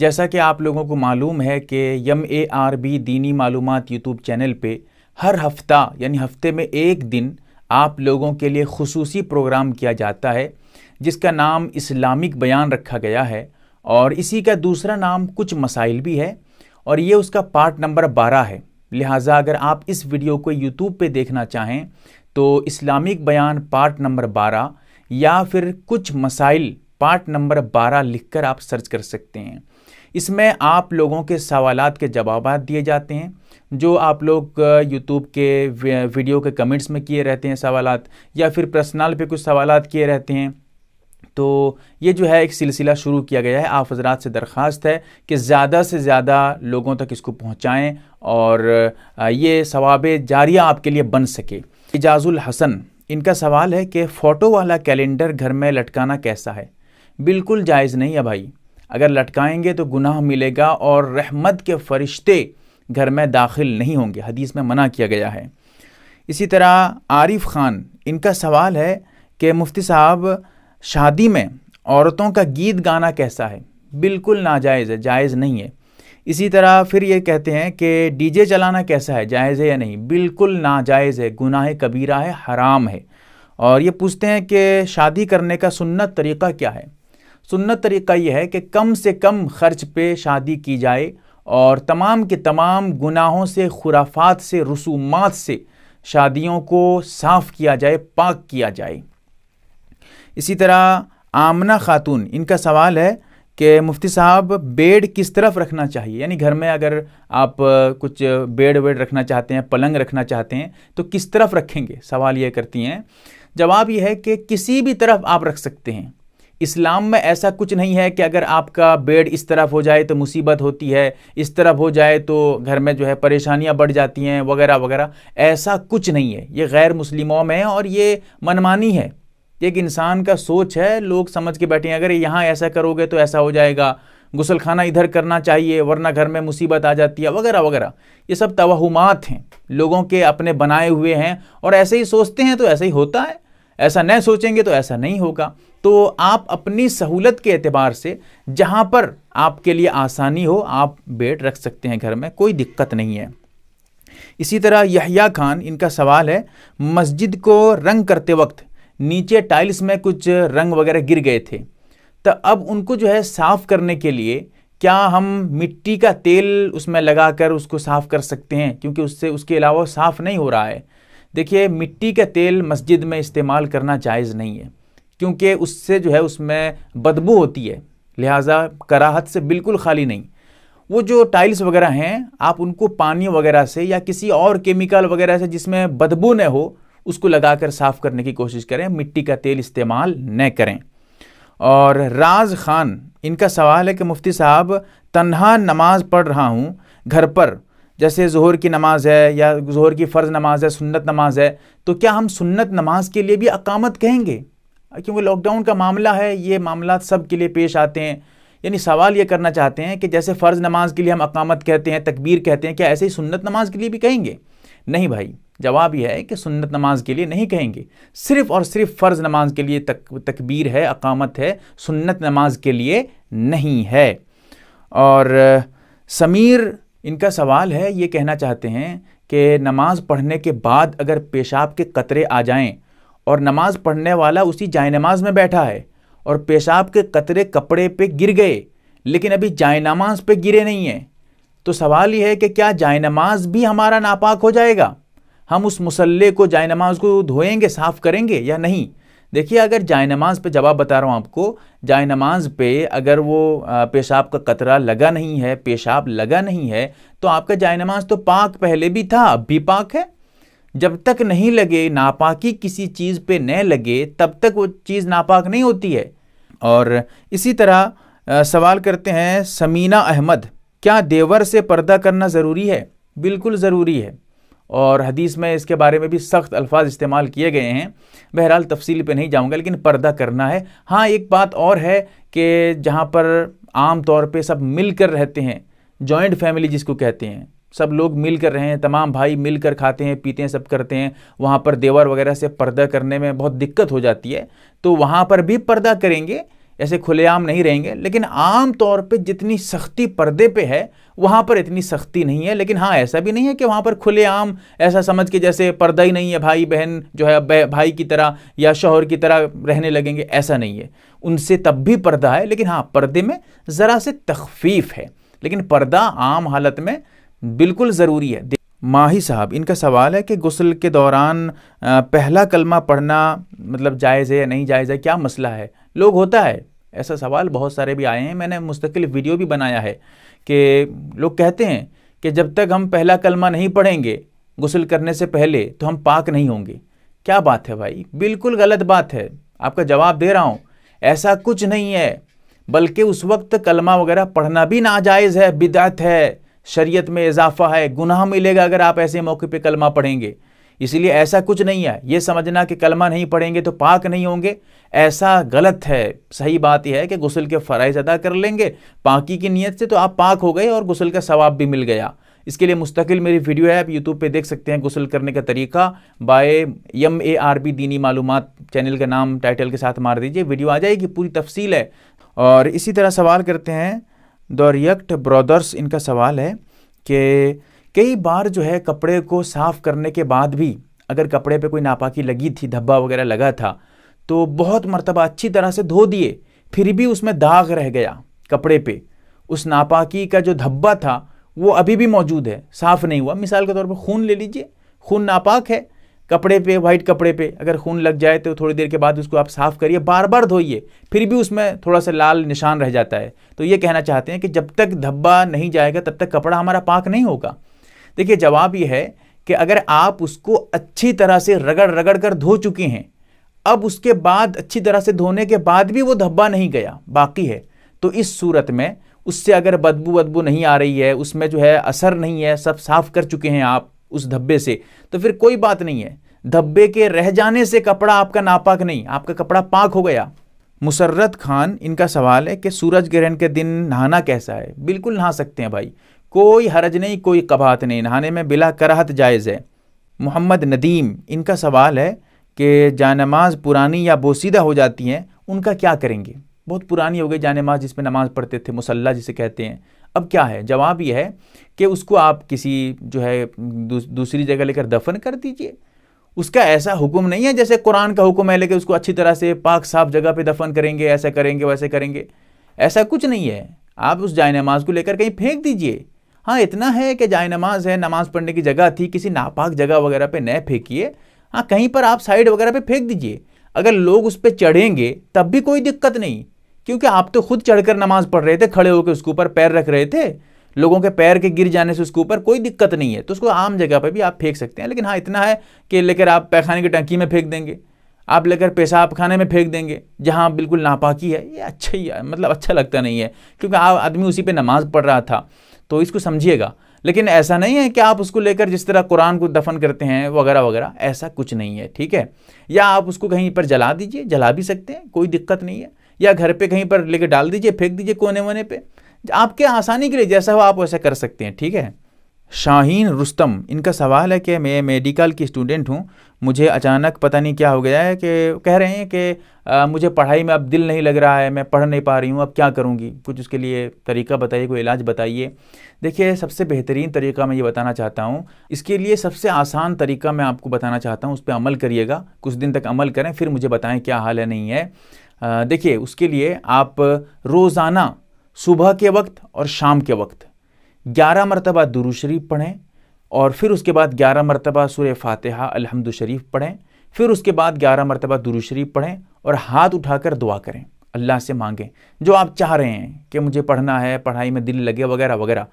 जैसा कि आप लोगों को मालूम है कि यम ए आर बी दीनी मालूम यूट्यूब चैनल पे हर हफ्ता यानी हफ्ते में एक दिन आप लोगों के लिए खसूस प्रोग्राम किया जाता है जिसका नाम इस्लामिक बयान रखा गया है और इसी का दूसरा नाम कुछ मसाइल भी है और ये उसका पार्ट नंबर बारह है लिहाजा अगर आप इस वीडियो को यूट्यूब पर देखना चाहें तो इस्लामिक बयान पार्ट नंबर बारह या फिर कुछ मसाइल पार्ट नंबर बारह लिखकर आप सर्च कर सकते हैं इसमें आप लोगों के सवाल के जवाब दिए जाते हैं जो आप लोग यूट्यूब के वीडियो के कमेंट्स में किए रहते हैं सवाल या फिर पर्सनल पे कुछ सवाल किए रहते हैं तो ये जो है एक सिलसिला शुरू किया गया है आप हजरात से दरख्वास्त है कि ज़्यादा से ज़्यादा लोगों तक इसको पहुँचाएँ और ये सवाब जारिया आपके लिए बन सके एजाजुल हसन इनका सवाल है कि फ़ोटो वाला कैलेंडर घर में लटकाना कैसा है बिल्कुल जायज़ नहीं है भाई अगर लटकाएंगे तो गुनाह मिलेगा और रहमत के फरिश्ते घर में दाखिल नहीं होंगे हदीस में मना किया गया है इसी तरह आरिफ ख़ान इनका सवाल है कि मुफ्ती साहब शादी में औरतों का गीत गाना कैसा है बिल्कुल नाजायज़ है जायज़ नहीं है इसी तरह फिर ये कहते हैं कि डीजे चलाना कैसा है जायज़ है या नहीं बिल्कुल नाजायज़ है गुनाह कबीरा है हराम है और ये पूछते हैं कि शादी करने का सुन्नत तरीक़ा क्या है सुन्नत तरीक़ा यह है कि कम से कम खर्च पे शादी की जाए और तमाम के तमाम गुनाहों से खुराफात से रसूमात से शादियों को साफ़ किया जाए पाक किया जाए इसी तरह आमना खातून इनका सवाल है कि मुफ्ती साहब बेड किस तरफ रखना चाहिए यानी घर में अगर आप कुछ बेड वेड रखना चाहते हैं पलंग रखना चाहते हैं तो किस तरफ रखेंगे सवाल ये करती हैं जवाब यह है कि किसी भी तरफ आप रख सकते हैं इस्लाम में ऐसा कुछ नहीं है कि अगर आपका बेड इस तरफ हो जाए तो मुसीबत होती है इस तरफ हो जाए तो घर में जो है परेशानियां बढ़ जाती हैं वगैरह वगैरह ऐसा कुछ नहीं है ये गैर मुस्लिमों में और ये मनमानी है एक इंसान का सोच है लोग समझ के बैठे हैं अगर यहाँ ऐसा करोगे तो ऐसा हो जाएगा गुसल खाना इधर करना चाहिए वरना घर में मुसीबत आ जाती है वगैरह वगैरह ये सब तोहमात हैं लोगों के अपने बनाए हुए हैं और ऐसे ही सोचते हैं तो ऐसे ही होता है ऐसा नहीं सोचेंगे तो ऐसा नहीं होगा तो आप अपनी सहूलत के एतबार से जहाँ पर आपके लिए आसानी हो आप बेड रख सकते हैं घर में कोई दिक्कत नहीं है इसी तरह यहिया खान इनका सवाल है मस्जिद को रंग करते वक्त नीचे टाइल्स में कुछ रंग वगैरह गिर गए थे तो अब उनको जो है साफ़ करने के लिए क्या हम मिट्टी का तेल उसमें लगाकर उसको साफ़ कर सकते हैं क्योंकि उससे उसके अलावा साफ़ नहीं हो रहा है देखिए मिट्टी का तेल मस्जिद में इस्तेमाल करना जायज़ नहीं है क्योंकि उससे जो है उसमें बदबू होती है लिहाजा कराहत से बिल्कुल खाली नहीं वो जो टाइल्स वगैरह हैं आप उनको पानी वगैरह से या किसी और केमिकल वगैरह से जिसमें बदबू न हो उसको लगाकर साफ़ करने की कोशिश करें मिट्टी का तेल इस्तेमाल न करें और राज खान इनका सवाल है कि मुफ्ती साहब तन्हा नमाज़ पढ़ रहा हूँ घर पर जैसे जहर की नमाज़ है या जहर की फ़र्ज़ नमाज़ है सुन्नत नमाज़ है तो क्या हम सुन्नत नमाज़ के लिए भी अकामत कहेंगे क्योंकि लॉकडाउन का मामला है ये मामला सब के लिए पेश आते हैं यानी सवाल ये करना चाहते हैं कि जैसे फ़र्ज़ नमाज के लिए हम अकामत कहते हैं तकबीर कहते हैं क्या ऐसे ही सुन्नत नमाज के लिए भी कहेंगे नहीं भाई जवाब यह है कि सुन्नत नमाज के लिए नहीं कहेंगे सिर्फ़ और सिर्फ फ़र्ज़ नमाज के लिए तक तकबीर है अकामत है सुन्नत नमाज के लिए नहीं है और समीर इनका सवाल है ये कहना चाहते हैं कि नमाज पढ़ने के बाद अगर पेशाब के कतरे आ जाएं और नमाज पढ़ने वाला उसी जाए नमाज में बैठा है और पेशाब के कतरे कपड़े पे गिर गए लेकिन अभी जाए नमाज पे गिरे नहीं हैं तो सवाल ये है कि क्या जाए नमाज भी हमारा नापाक हो जाएगा हम उस मुसल्ले को जाए नमाज को धोएंगे साफ़ करेंगे या नहीं देखिए अगर जाए नमाज पे जवाब बता रहा हूँ आपको जाए नमाज पे अगर वो पेशाब का कतरा लगा नहीं है पेशाब लगा नहीं है तो आपका जाए नमाज तो पाक पहले भी था अब भी पाक है जब तक नहीं लगे नापाकी किसी चीज़ पे न लगे तब तक वो चीज़ नापाक नहीं होती है और इसी तरह सवाल करते हैं समीना अहमद क्या देवर से पर्दा करना ज़रूरी है बिल्कुल ज़रूरी है और हदीस में इसके बारे में भी सख्त अल्फाज इस्तेमाल किए गए हैं बहरहाल तफसील पे नहीं जाऊंगा लेकिन पर्दा करना है हाँ एक बात और है कि जहाँ पर आम तौर पे सब मिलकर रहते हैं जॉइंट फैमिली जिसको कहते हैं सब लोग मिल कर रहे हैं तमाम भाई मिल कर खाते हैं पीते हैं सब करते हैं वहाँ पर देवर वगैरह से पर्दा करने में बहुत दिक्कत हो जाती है तो वहाँ पर भी पर्दा करेंगे ऐसे खुलेआम नहीं रहेंगे लेकिन आम तौर पे जितनी सख्ती पर्दे पे है वहाँ पर इतनी सख्ती नहीं है लेकिन हाँ ऐसा भी नहीं है कि वहाँ पर खुलेआम ऐसा समझ के जैसे पर्दा ही नहीं है भाई बहन जो है भाई की तरह या शोहर की तरह रहने लगेंगे ऐसा नहीं है उनसे तब भी पर्दा है लेकिन हाँ पर्दे में ज़रा से तखफीफ है लेकिन पर्दा आम हालत में बिल्कुल ज़रूरी है माही साहब इनका सवाल है कि गसल के दौरान पहला कलमा पढ़ना मतलब जायज़ है या नहीं जायज़ है क्या मसला है लोग होता है ऐसा सवाल बहुत सारे भी आए हैं मैंने मुस्तकिल वीडियो भी बनाया है कि लोग कहते हैं कि जब तक हम पहला कलमा नहीं पढ़ेंगे गसल करने से पहले तो हम पाक नहीं होंगे क्या बात है भाई बिल्कुल गलत बात है आपका जवाब दे रहा हूँ ऐसा कुछ नहीं है बल्कि उस वक्त कलमा वगैरह पढ़ना भी नाजायज़ है बिदात है शरीयत में इजाफा है गुनाह मिलेगा अगर आप ऐसे मौके पे कलमा पढ़ेंगे इसलिए ऐसा कुछ नहीं है ये समझना कि कलमा नहीं पढ़ेंगे तो पाक नहीं होंगे ऐसा गलत है सही बात यह है कि गसल के फ़रज़ अदा कर लेंगे पाकी की नीयत से तो आप पाक हो गए और गसल का सवाब भी मिल गया इसके लिए मुस्तकिल मेरी वीडियो है आप यूट्यूब पे देख सकते हैं गसल करने का तरीका by M A R B दीनी मालूम चैनल का नाम टाइटल के साथ मार दीजिए वीडियो आ जाएगी पूरी तफसील है और इसी तरह सवाल करते हैं दरियक्ट ब्रदर्स इनका सवाल है कि कई बार जो है कपड़े को साफ़ करने के बाद भी अगर कपड़े पे कोई नापाकी लगी थी धब्बा वगैरह लगा था तो बहुत मरतबा अच्छी तरह से धो दिए फिर भी उसमें दाग रह गया कपड़े पे उस नापाकी का जो धब्बा था वो अभी भी मौजूद है साफ़ नहीं हुआ मिसाल के तौर पर खून ले लीजिए खून नापाक है कपड़े पे वाइट कपड़े पे अगर खून लग जाए तो थोड़ी देर के बाद उसको आप साफ़ करिए बार बार धोइए फिर भी उसमें थोड़ा सा लाल निशान रह जाता है तो ये कहना चाहते हैं कि जब तक धब्बा नहीं जाएगा तब तक कपड़ा हमारा पाक नहीं होगा देखिए जवाब यह है कि अगर आप उसको अच्छी तरह से रगड़ रगड़ कर धो चुके हैं अब उसके बाद अच्छी तरह से धोने के बाद भी वो धब्बा नहीं गया बाकी है तो इस सूरत में उससे अगर बदबू बदबू नहीं आ रही है उसमें जो है असर नहीं है सब साफ कर चुके हैं आप उस धब्बे से तो फिर कोई बात नहीं है धब्बे के रह जाने से कपड़ा आपका नापाक नहीं आपका कपड़ा पाक हो गया मुसर्रत खान इनका सवाल है कि सूरज ग्रहण के दिन नहाना कैसा है बिल्कुल नहा सकते हैं भाई कोई हरज नहीं कोई कबाहत नहीं नहाने में बिला कराहत जायज़ है मोहम्मद नदीम इनका सवाल है कि नमाज़ पुरानी या बोसीदा हो जाती हैं उनका क्या करेंगे बहुत पुरानी हो गई जिस जिसमें नमाज पढ़ते थे मुसल्ला जिसे कहते हैं अब क्या है जवाब यह है कि उसको आप किसी जो है दूस, दूसरी जगह लेकर दफन कर दीजिए उसका ऐसा हुक्म नहीं है जैसे कुरान का हुक्म है लेकिन उसको अच्छी तरह से पाक साफ जगह पे दफन करेंगे ऐसा करेंगे वैसे करेंगे ऐसा कुछ नहीं है आप उस जाय नमाज को लेकर कहीं फेंक दीजिए हाँ इतना है कि जाए नमाज है नमाज पढ़ने की जगह थी किसी नापाक जगह वगैरह पे न फेंकिए हाँ कहीं पर आप साइड वगैरह पे फेंक दीजिए अगर लोग उस पर चढ़ेंगे तब भी कोई दिक्कत नहीं क्योंकि आप तो खुद चढ़कर नमाज पढ़ रहे थे खड़े होकर उसके ऊपर पैर रख रहे थे लोगों के पैर के गिर जाने से उसके ऊपर कोई दिक्कत नहीं है तो उसको आम जगह पर भी आप फेंक सकते हैं लेकिन हाँ इतना है कि लेकर आप पैखाने की टंकी में फेंक देंगे आप लेकर पेशाब खाने में फेंक देंगे जहाँ बिल्कुल नापाकी है ये अच्छा ही मतलब अच्छा लगता नहीं है क्योंकि आप आदमी उसी पर नमाज पढ़ रहा था तो इसको समझिएगा लेकिन ऐसा नहीं है कि आप उसको लेकर जिस तरह कुरान को दफन करते हैं वगैरह वगैरह ऐसा कुछ नहीं है ठीक है या आप उसको कहीं पर जला दीजिए जला भी सकते हैं कोई दिक्कत नहीं है या घर पे कहीं पर लेकर डाल दीजिए फेंक दीजिए कोने वोने पे आपके आसानी के लिए जैसा हो आप वैसा कर सकते हैं ठीक है शाहीन रुस्तम इनका सवाल है कि मैं मेडिकल की स्टूडेंट हूँ मुझे अचानक पता नहीं क्या हो गया है कि कह रहे हैं कि मुझे पढ़ाई में अब दिल नहीं लग रहा है मैं पढ़ नहीं पा रही हूँ अब क्या करूँगी कुछ उसके लिए तरीका बताइए कोई इलाज बताइए देखिए सबसे बेहतरीन तरीका मैं ये बताना चाहता हूँ इसके लिए सबसे आसान तरीका मैं आपको बताना चाहता हूँ उस पर अमल करिएगा कुछ दिन तक अमल करें फिर मुझे बताएँ क्या हाल है नहीं है देखिए उसके लिए आप रोज़ाना सुबह के वक्त और शाम के वक्त ग्यारह मरतबा दुरुशरीफ पढ़ें और फिर उसके बाद ग्यारह मरतबा सुर फातहा अलहमद शरीफ पढ़ें फिर उसके बाद ग्यारह मरतबा दुरुशरीफ पढ़ें और हाथ उठाकर दुआ करें अल्लाह से मांगें जो आप चाह रहे हैं कि मुझे पढ़ना है पढ़ाई में दिल लगे वगैरह वगैरह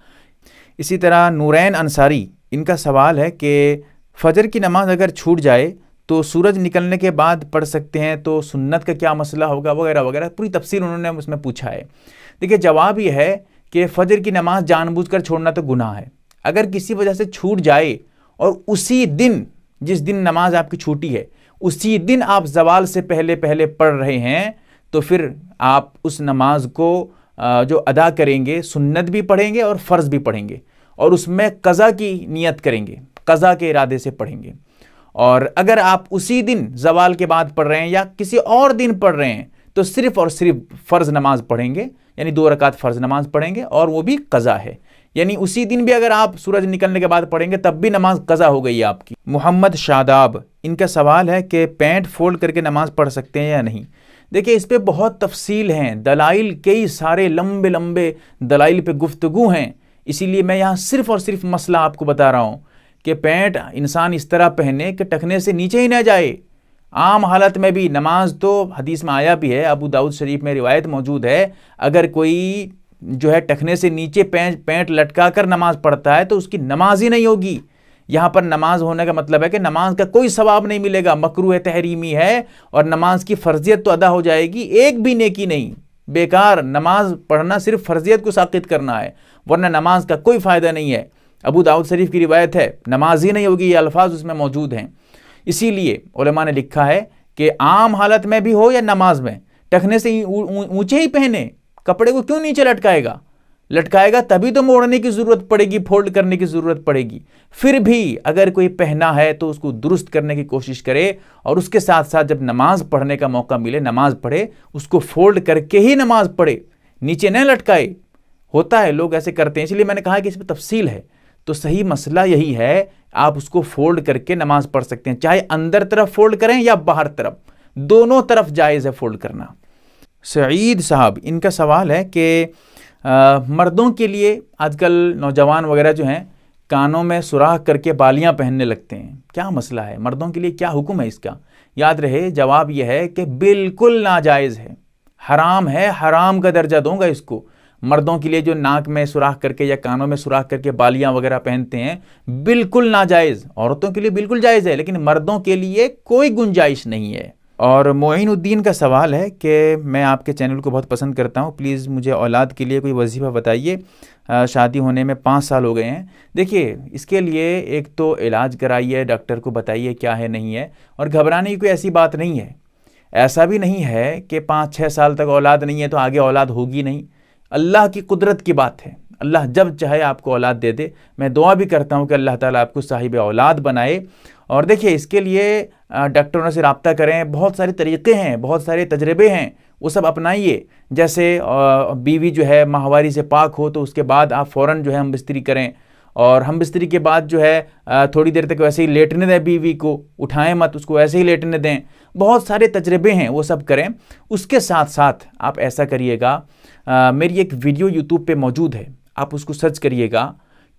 इसी तरह नूरैन अंसारी इनका सवाल है कि फ़जर की नमाज़ अगर छूट जाए तो सूरज निकलने के बाद पढ़ सकते हैं तो सुन्नत का क्या मसला होगा वगैरह वगैरह पूरी तफसील उन्होंने उसमें पूछा है देखिए जवाब यह है कि फजर की नमाज जानबूझकर छोड़ना तो गुनाह है अगर किसी वजह से छूट जाए और उसी दिन जिस दिन नमाज आपकी छूटी है उसी दिन आप जवाल से पहले पहले पढ़ रहे हैं तो फिर आप उस नमाज को जो अदा करेंगे सुन्नत भी पढ़ेंगे और फ़र्ज़ भी पढ़ेंगे और उसमें कज़ा की नियत करेंगे कज़ा के इरादे से पढ़ेंगे और अगर आप उसी दिन जवाल के बाद पढ़ रहे हैं या किसी और दिन पढ़ रहे हैं तो सिर्फ और सिर्फ फ़र्ज़ नमाज़ पढ़ेंगे यानी दो रकात फ़र्ज़ नमाज़ पढ़ेंगे और वो भी कज़ा है यानी उसी दिन भी अगर आप सूरज निकलने के बाद पढ़ेंगे तब भी नमाज कज़ा हो गई आपकी मोहम्मद शादाब इनका सवाल है कि पैंट फोल्ड करके नमाज़ पढ़ सकते हैं या नहीं देखिए इस पर बहुत तफसील हैं दलाइल कई सारे लंबे लंबे दलाइल पे गुफ्तु हैं इसीलिए मैं यहाँ सिर्फ़ और सिर्फ मसला आपको बता रहा हूँ कि पैंट इंसान इस तरह पहने कि टखने से नीचे ही ना जाए आम हालत में भी नमाज तो हदीस में आया भी है अबू दाऊद शरीफ में रिवायत मौजूद है अगर कोई जो है टखने से नीचे पैंट पैंट लटका कर नमाज पढ़ता है तो उसकी नमाज ही नहीं होगी यहाँ पर नमाज होने का मतलब है कि नमाज का कोई सवाब नहीं मिलेगा मकरू है तहरीमी है और नमाज की फर्जियत तो अदा हो जाएगी एक भी नेकी नहीं बेकार नमाज पढ़ना सिर्फ फर्जियत को साकित करना है वरना नमाज का कोई फ़ायदा नहीं है अबू दाऊद शरीफ की रिवायत है नमाज ही नहीं होगी ये अल्फाज उसमें मौजूद हैं इसीलिए उलमा ने लिखा है कि आम हालत में भी हो या नमाज में टखने से ऊंचे ही पहने कपड़े को क्यों नीचे लटकाएगा लटकाएगा तभी तो मोड़ने की ज़रूरत पड़ेगी फोल्ड करने की ज़रूरत पड़ेगी फिर भी अगर कोई पहना है तो उसको दुरुस्त करने की कोशिश करे और उसके साथ साथ जब नमाज पढ़ने का मौका मिले नमाज पढ़े उसको फोल्ड करके ही नमाज पढ़े नीचे न लटकाए होता है लोग ऐसे करते हैं इसलिए मैंने कहा कि इसमें तफसील है तो सही मसला यही है आप उसको फोल्ड करके नमाज पढ़ सकते हैं चाहे अंदर तरफ फोल्ड करें या बाहर तरफ दोनों तरफ जायज़ है फोल्ड करना सईद साहब इनका सवाल है कि मर्दों के लिए आजकल नौजवान वगैरह जो हैं कानों में सुराख करके बालियां पहनने लगते हैं क्या मसला है मर्दों के लिए क्या हुक्म है इसका याद रहे जवाब यह है कि बिल्कुल नाजायज़ है हराम है हराम का दर्जा दूंगा इसको मर्दों के लिए जो नाक में सुराख करके या कानों में सुराख करके बालियां वगैरह पहनते हैं बिल्कुल नाजायज़ औरतों के लिए बिल्कुल जायज़ है लेकिन मर्दों के लिए कोई गुंजाइश नहीं है और मोइनुद्दीन का सवाल है कि मैं आपके चैनल को बहुत पसंद करता हूँ प्लीज़ मुझे औलाद के लिए कोई वजीफ़ा बताइए शादी होने में पाँच साल हो गए हैं देखिए इसके लिए एक तो इलाज कराइए डॉक्टर को बताइए क्या है नहीं है और घबराने की कोई ऐसी बात नहीं है ऐसा भी नहीं है कि पाँच छः साल तक औलाद नहीं है तो आगे औलाद होगी नहीं अल्लाह की कुदरत की बात है अल्लाह जब चाहे आपको औलाद दे दे मैं दुआ भी करता हूँ कि अल्लाह ताला आपको साहिब औलाद बनाए और देखिए इसके लिए डॉक्टरों से रबता करें बहुत सारे तरीक़े हैं बहुत सारे तजर्बे हैं वो सब अपनाइए जैसे बीवी जो है माहवारी से पाक हो तो उसके बाद आप फ़ौर जो है हम बिस्तरी करें और हम बिस्तरी के बाद जो है थोड़ी देर तक वैसे ही लेटने दें बीवी को उठाएं मत उसको वैसे ही लेटने दें बहुत सारे तजर्बे हैं वो सब करें उसके साथ साथ आप ऐसा करिएगा मेरी एक वीडियो यूट्यूब पे मौजूद है आप उसको सर्च करिएगा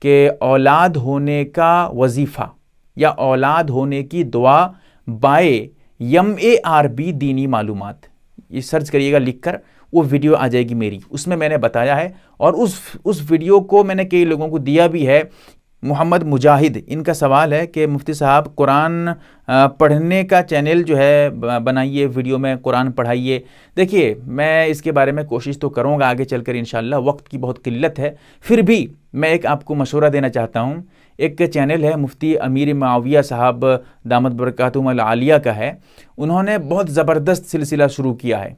कि औलाद होने का वजीफ़ा या औलाद होने की दुआ by M A R B दीनी मालूम ये सर्च करिएगा लिख कर वो वीडियो आ जाएगी मेरी उसमें मैंने बताया है और उस उस वीडियो को मैंने कई लोगों को दिया भी है मोहम्मद मुजाहिद इनका सवाल है कि मुफ्ती साहब कुरान पढ़ने का चैनल जो है बनाइए वीडियो में कुरान पढ़ाइए देखिए मैं इसके बारे में कोशिश तो करूँगा आगे चल कर इन वक्त की बहुत किल्लत है फिर भी मैं एक आपको मशवरा देना चाहता हूँ एक चैनल है मुफ्ती अमीर माविया साहब दामद बरकातुम आलिया का है उन्होंने बहुत ज़बरदस्त सिलसिला शुरू किया है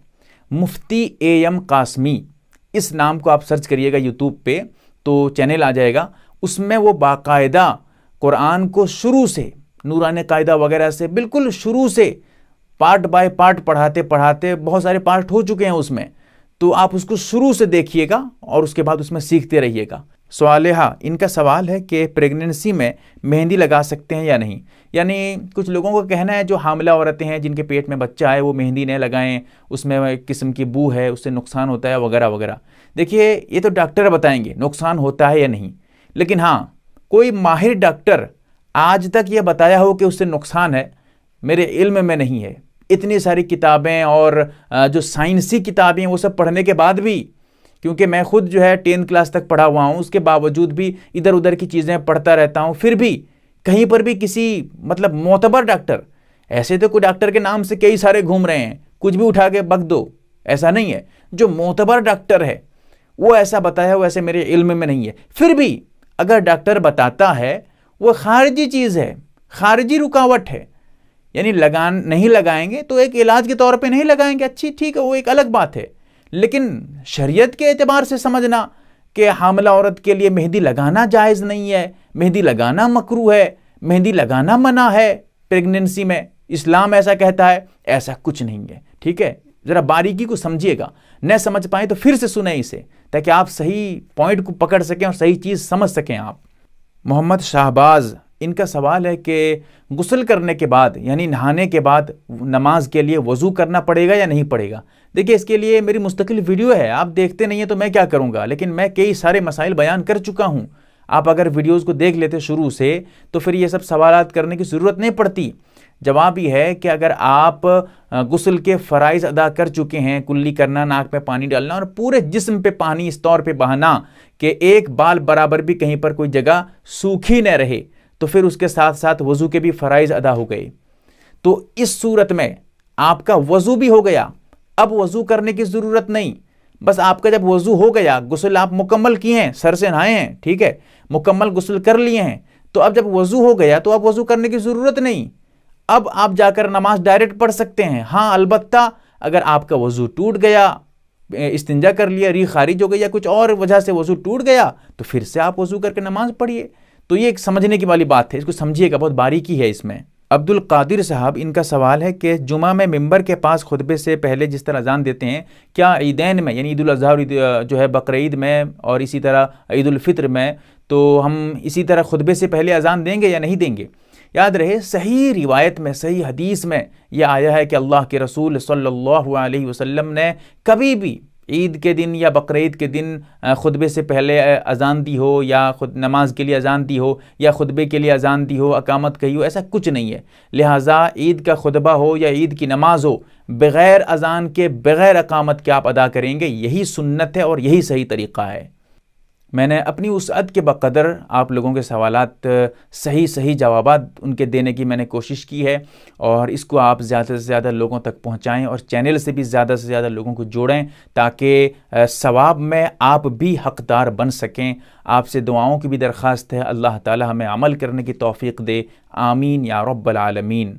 मुफ्ती ए एम कासमी इस नाम को आप सर्च करिएगा यूट्यूब पर तो चैनल आ जाएगा उसमें वो बाकायदा कुरान को शुरू से नूरान कायदा वगैरह से बिल्कुल शुरू से पार्ट बाय पार्ट पढ़ाते पढ़ाते बहुत सारे पार्ट हो चुके हैं उसमें तो आप उसको शुरू से देखिएगा और उसके बाद उसमें सीखते रहिएगा हाँ इनका सवाल है कि प्रेगनेंसी में मेहंदी लगा सकते हैं या नहीं यानी कुछ लोगों का कहना है जो हामला औरतें हैं जिनके पेट में बच्चा है वो मेहंदी नहीं लगाएं उसमें एक किस्म की बू है उससे नुकसान होता है वगैरह वगैरह देखिए ये तो डॉक्टर बताएंगे नुकसान होता है या नहीं लेकिन हाँ कोई माहिर डॉक्टर आज तक यह बताया हो कि उससे नुकसान है मेरे इल्म में नहीं है इतनी सारी किताबें और जो साइंसी किताबें वो सब पढ़ने के बाद भी क्योंकि मैं खुद जो है टेंथ क्लास तक पढ़ा हुआ हूँ उसके बावजूद भी इधर उधर की चीज़ें पढ़ता रहता हूँ फिर भी कहीं पर भी किसी मतलब मोतबर डॉक्टर ऐसे तो कोई डॉक्टर के नाम से कई सारे घूम रहे हैं कुछ भी उठा के बक दो ऐसा नहीं है जो मोतबर डॉक्टर है वो ऐसा बताया वो ऐसे मेरे इल्म में नहीं है फिर भी अगर डॉक्टर बताता है वो खारजी चीज़ है खारजी रुकावट है यानी लगान नहीं लगाएंगे तो एक इलाज के तौर पे नहीं लगाएंगे अच्छी ठीक है वो एक अलग बात है लेकिन शरीयत के एतबार से समझना कि हामला औरत के लिए मेहंदी लगाना जायज़ नहीं है मेहंदी लगाना मकरू है मेहंदी लगाना मना है प्रेगनेंसी में इस्लाम ऐसा कहता है ऐसा कुछ नहीं है ठीक है ज़रा बारीकी को समझिएगा न समझ पाए तो फिर से सुने इसे ताकि आप सही पॉइंट को पकड़ सकें और सही चीज़ समझ सकें आप मोहम्मद शाहबाज इनका सवाल है कि गुसल करने के बाद यानी नहाने के बाद नमाज के लिए वज़ू करना पड़ेगा या नहीं पड़ेगा देखिए इसके लिए मेरी मुस्तकिल वीडियो है आप देखते नहीं हैं तो मैं क्या करूँगा लेकिन मैं कई सारे मसाइल बयान कर चुका हूँ आप अगर वीडियोज़ को देख लेते शुरू से तो फिर ये सब सवाल करने की ज़रूरत नहीं पड़ती जवाब ये है कि अगर आप गुसल के फ़राइज़ अदा कर चुके हैं कुल्ली करना नाक में पानी डालना और पूरे जिस्म पे पानी इस तौर पे बहाना कि एक बाल बराबर भी कहीं पर कोई जगह सूखी न रहे तो फिर उसके साथ साथ वज़ू के भी फ़राइज़ अदा हो गए तो इस सूरत में आपका वज़ू भी हो गया अब वज़ू करने की ज़रूरत नहीं बस आपका जब वज़ू हो गया गसल आप मुकम्मल किए हैं सर से नहाए हैं ठीक है मुकम्मल गसल कर लिए हैं तो अब जब वज़ू हो गया तो अब वज़ू करने की ज़रूरत नहीं अब आप जाकर नमाज डायरेक्ट पढ़ सकते हैं हाँ अलबत्ता अगर आपका वजू टूट गया इस्तंजा कर लिया री खारिज हो गई या कुछ और वजह से वजू टूट गया तो फिर से आप वजू करके नमाज पढ़िए तो ये एक समझने की वाली बात है इसको समझिएगा बहुत बारीकी है इसमें अब्दुल कादिर साहब इनका सवाल है कि जुमा में मेंबर के पास खुतबे से पहले जिस तरह अजान देते हैं क्या ईदैन में यानी ईद जो है बकर में और इसी तरह ईद में तो हम इसी तरह खुतबे से पहले अजान देंगे या नहीं देंगे याद रहे सही रिवायत में सही हदीस में यह आया है कि अल्लाह के रसूल सल्लल्लाहु अलैहि वसल्लम ने कभी भी ईद के दिन या बकर के दिन खुतबे से पहले अजान दी हो या खुद नमाज के लिए अजान दी हो या खुतबे के लिए अजान दी हो अकामत कही हो ऐसा कुछ नहीं है लिहाजा ईद का खुतबा हो या ईद की नमाज हो बग़ैर अजान के बग़ैर अकामत के आप अदा करेंगे यही सुन्नत है और यही सही तरीक़ा है मैंने अपनी उस अद के बकदर आप लोगों के सवाल सही सही जवाब उनके देने की मैंने कोशिश की है और इसको आप ज़्यादा से ज़्यादा लोगों तक पहुँचाएँ और चैनल से भी ज़्यादा से ज़्यादा लोगों को जोड़ें ताकि सवाब में आप भी हकदार बन सकें आपसे दुआओं की भी दरख्वास्त है अल्लाह ताली हमें अमल करने की तोफ़ी दे आमीन या रब्बालमीन